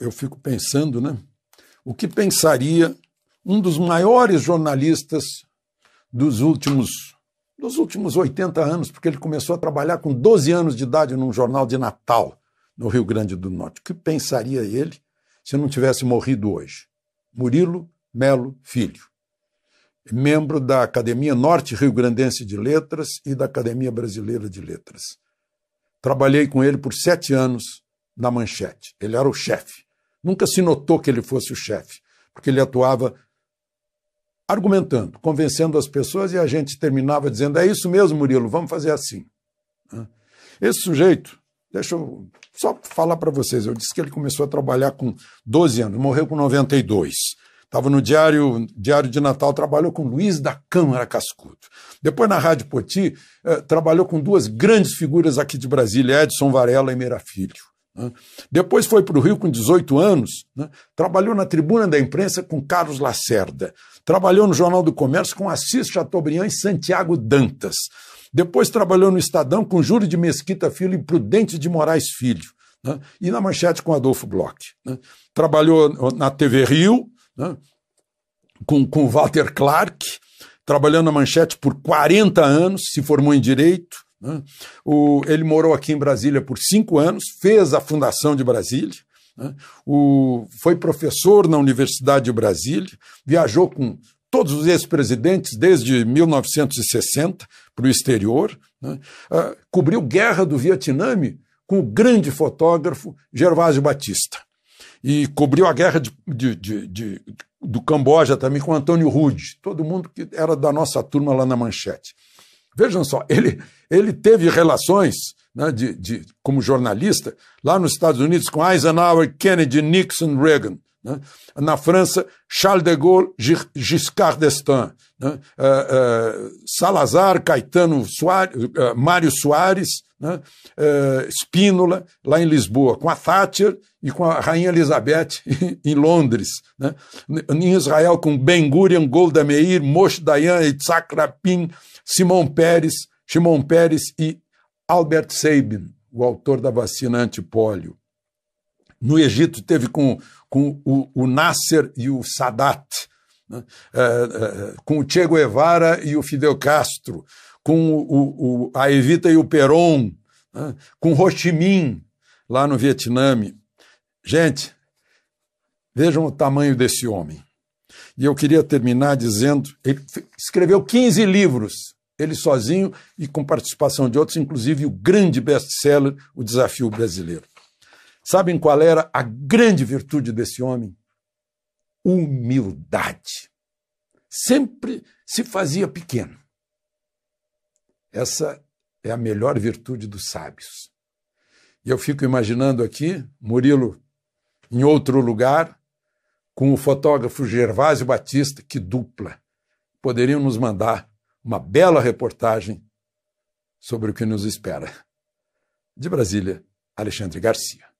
eu fico pensando, né? O que pensaria um dos maiores jornalistas dos últimos dos últimos 80 anos, porque ele começou a trabalhar com 12 anos de idade num jornal de Natal, no Rio Grande do Norte. O que pensaria ele se não tivesse morrido hoje? Murilo Melo Filho, membro da Academia Norte Rio Grandense de Letras e da Academia Brasileira de Letras. Trabalhei com ele por sete anos na manchete. Ele era o chefe. Nunca se notou que ele fosse o chefe, porque ele atuava argumentando, convencendo as pessoas e a gente terminava dizendo: é isso mesmo, Murilo, vamos fazer assim. Esse sujeito, deixa eu só falar para vocês, eu disse que ele começou a trabalhar com 12 anos, morreu com 92. Estava no Diário, Diário de Natal, trabalhou com Luiz da Câmara Cascudo. Depois, na Rádio Poti, eh, trabalhou com duas grandes figuras aqui de Brasília, Edson Varela e Meira Filho. Né? Depois foi para o Rio com 18 anos, né? trabalhou na tribuna da imprensa com Carlos Lacerda, trabalhou no Jornal do Comércio com Assis Chateaubriand e Santiago Dantas. Depois trabalhou no Estadão com Júlio de Mesquita Filho e Prudente de Moraes Filho, né? e na Manchete com Adolfo Bloch. Né? Trabalhou na TV Rio né? com, com Walter Clark, trabalhou na Manchete por 40 anos, se formou em Direito, né? O, ele morou aqui em Brasília por cinco anos, fez a Fundação de Brasília, né? o, foi professor na Universidade de Brasília, viajou com todos os ex-presidentes desde 1960 para o exterior, né? uh, cobriu guerra do Vietnã com o grande fotógrafo Gervásio Batista e cobriu a guerra de, de, de, do Camboja também com Antônio Rude, todo mundo que era da nossa turma lá na Manchete. Vejam só, ele, ele teve relações né, de, de, como jornalista lá nos Estados Unidos com Eisenhower, Kennedy, Nixon, Reagan. Né? Na França, Charles de Gaulle, Giscard d'Estaing, né? uh, uh, Salazar, Caetano Soares, uh, Mário Soares, né? Eh, Spínola, lá em Lisboa, com a Thatcher e com a Rainha Elizabeth em Londres. Né? Em Israel, com Ben Gurion, Golda Meir, Moshe Dayan, Itzhak Rabin, Simão Pérez, Simão Pérez e Albert Sabin, o autor da vacina antipólio no Egito teve com, com o, o Nasser e o Sadat, né? é, é, com o Che Guevara e o Fidel Castro, com o, o, a Evita e o Perón, né? com Ho Chi Minh lá no Vietnã. Gente, vejam o tamanho desse homem. E eu queria terminar dizendo: ele escreveu 15 livros, ele sozinho e com participação de outros, inclusive o grande best-seller, O Desafio Brasileiro. Sabem qual era a grande virtude desse homem? Humildade. Sempre se fazia pequeno. Essa é a melhor virtude dos sábios. E eu fico imaginando aqui, Murilo, em outro lugar, com o fotógrafo Gervásio Batista, que dupla, poderiam nos mandar uma bela reportagem sobre o que nos espera. De Brasília, Alexandre Garcia.